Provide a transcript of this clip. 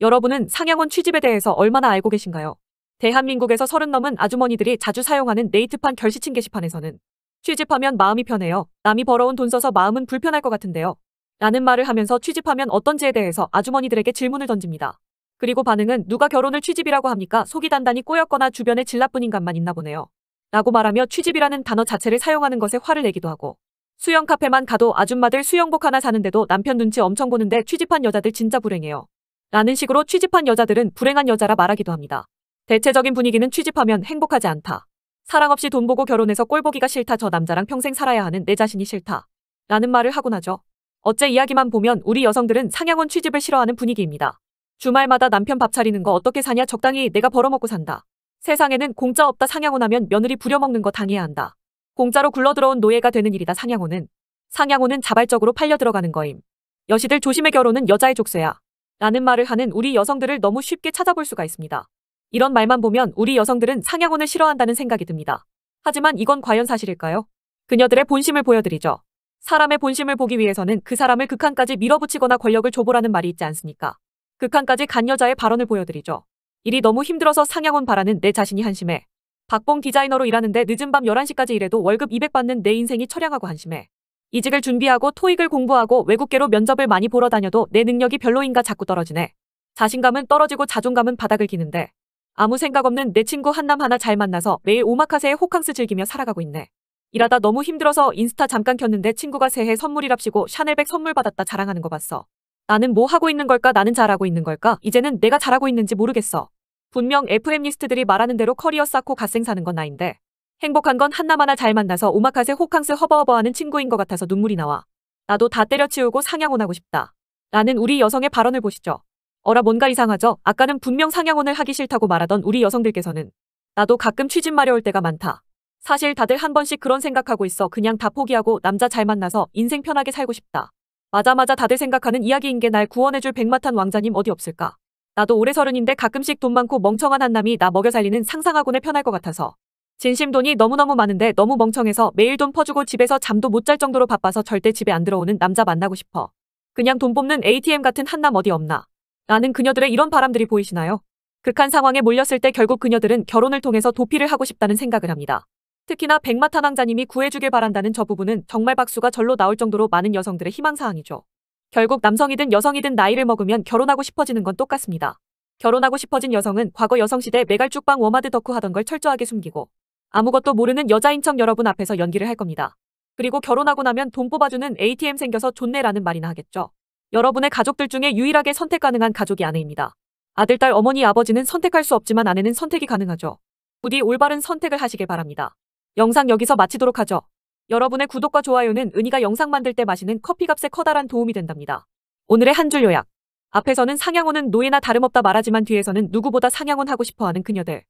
여러분은 상향원 취집에 대해서 얼마나 알고 계신가요? 대한민국에서 서른 넘은 아주머니들이 자주 사용하는 네이트판 결시친 게시판에서는 취집하면 마음이 편해요. 남이 벌어온 돈 써서 마음은 불편할 것 같은데요. 라는 말을 하면서 취집하면 어떤지에 대해서 아주머니들에게 질문을 던집니다. 그리고 반응은 누가 결혼을 취집이라고 합니까? 속이 단단히 꼬였거나 주변에 질나쁜 인간만 있나 보네요. 라고 말하며 취집이라는 단어 자체를 사용하는 것에 화를 내기도 하고 수영 카페만 가도 아줌마들 수영복 하나 사는데도 남편 눈치 엄청 보는데 취집한 여자들 진짜 불행해요. 라는 식으로 취집한 여자들은 불행한 여자라 말하기도 합니다. 대체적인 분위기는 취집하면 행복하지 않다. 사랑 없이 돈 보고 결혼해서 꼴 보기가 싫다. 저 남자랑 평생 살아야 하는 내 자신이 싫다. 라는 말을 하곤 하죠. 어째 이야기만 보면 우리 여성들은 상향원 취집을 싫어하는 분위기입니다. 주말마다 남편 밥 차리는 거 어떻게 사냐 적당히 내가 벌어먹고 산다. 세상에는 공짜 없다 상향원 하면 며느리 부려먹는 거 당해야 한다. 공짜로 굴러들어온 노예가 되는 일이다 상향호은 상향호는 자발적으로 팔려 들어가는 거임. 여시들 조심해 결혼은 여자의 족쇄야. 라는 말을 하는 우리 여성들을 너무 쉽게 찾아볼 수가 있습니다. 이런 말만 보면 우리 여성들은 상향혼을 싫어한다는 생각이 듭니다. 하지만 이건 과연 사실일까요? 그녀들의 본심을 보여드리죠. 사람의 본심을 보기 위해서는 그 사람을 극한까지 밀어붙이거나 권력을 줘보라는 말이 있지 않습니까? 극한까지 간 여자의 발언을 보여드리죠. 일이 너무 힘들어서 상향혼 바라는 내 자신이 한심해. 박봉 디자이너로 일하는데 늦은 밤 11시까지 일해도 월급 200 받는 내 인생이 철량하고 한심해. 이직을 준비하고 토익을 공부하고 외국계로 면접을 많이 보러 다녀도 내 능력이 별로인가 자꾸 떨어지네. 자신감은 떨어지고 자존감은 바닥을 기는데 아무 생각 없는 내 친구 한남 하나 잘 만나서 매일 오마카세에 호캉스 즐기며 살아가고 있네. 일하다 너무 힘들어서 인스타 잠깐 켰는데 친구가 새해 선물이랍시고 샤넬백 선물 받았다 자랑하는 거 봤어. 나는 뭐 하고 있는 걸까? 나는 잘하고 있는 걸까? 이제는 내가 잘하고 있는지 모르겠어. 분명 FM리스트들이 말하는 대로 커리어 쌓고 갓생 사는 건 나인데 행복한 건한나만나잘 만나서 오마카세 호캉스 허버허버하는 친구인 것 같아서 눈물이 나와. 나도 다 때려치우고 상향혼 하고 싶다. 라는 우리 여성의 발언을 보시죠. 어라 뭔가 이상하죠? 아까는 분명 상향혼을 하기 싫다고 말하던 우리 여성들께서는 나도 가끔 취집 마려울 때가 많다. 사실 다들 한 번씩 그런 생각하고 있어 그냥 다 포기하고 남자 잘 만나서 인생 편하게 살고 싶다. 맞아맞아 다들 생각하는 이야기인 게 날 구원해줄 백마탄 왕자님 어디 없을까? 나도 올해 서른인데 가끔씩 돈 많고 멍청한 한남이 나 먹여 살리는 상상하곤에 편할 것 같아서 진심 돈이 너무너무 많은데 너무 멍청해서 매일 돈 퍼주고 집에서 잠도 못 잘 정도로 바빠서 절대 집에 안 들어오는 남자 만나고 싶어. 그냥 돈 뽑는 ATM 같은 한남 어디 없나. 라는 그녀들의 이런 바람들이 보이시나요? 극한 상황에 몰렸을 때 결국 그녀들은 결혼을 통해서 도피를 하고 싶다는 생각을 합니다. 특히나 백마탄 왕자님이 구해주길 바란다는 저 부분은 정말 박수가 절로 나올 정도로 많은 여성들의 희망사항이죠. 결국 남성이든 여성이든 나이를 먹으면 결혼하고 싶어지는 건 똑같습니다. 결혼하고 싶어진 여성은 과거 여성시대 메갈쭉방 워마드 덕후 하던 걸 철저하게 숨기고 아무것도 모르는 여자인 척 여러분 앞에서 연기를 할 겁니다. 그리고 결혼하고 나면 돈 뽑아주는 ATM 생겨서 좋네라는 말이나 하겠죠. 여러분의 가족들 중에 유일하게 선택 가능한 가족이 아내입니다. 아들, 딸, 어머니, 아버지는 선택할 수 없지만 아내는 선택이 가능하죠. 부디 올바른 선택을 하시길 바랍니다. 영상 여기서 마치도록 하죠. 여러분의 구독과 좋아요는 은희가 영상 만들 때 마시는 커피값에 커다란 도움이 된답니다. 오늘의 한 줄 요약. 앞에서는 상향혼은 노예나 다름없다 말하지만 뒤에서는 누구보다 상향혼 하고 싶어하는 그녀들.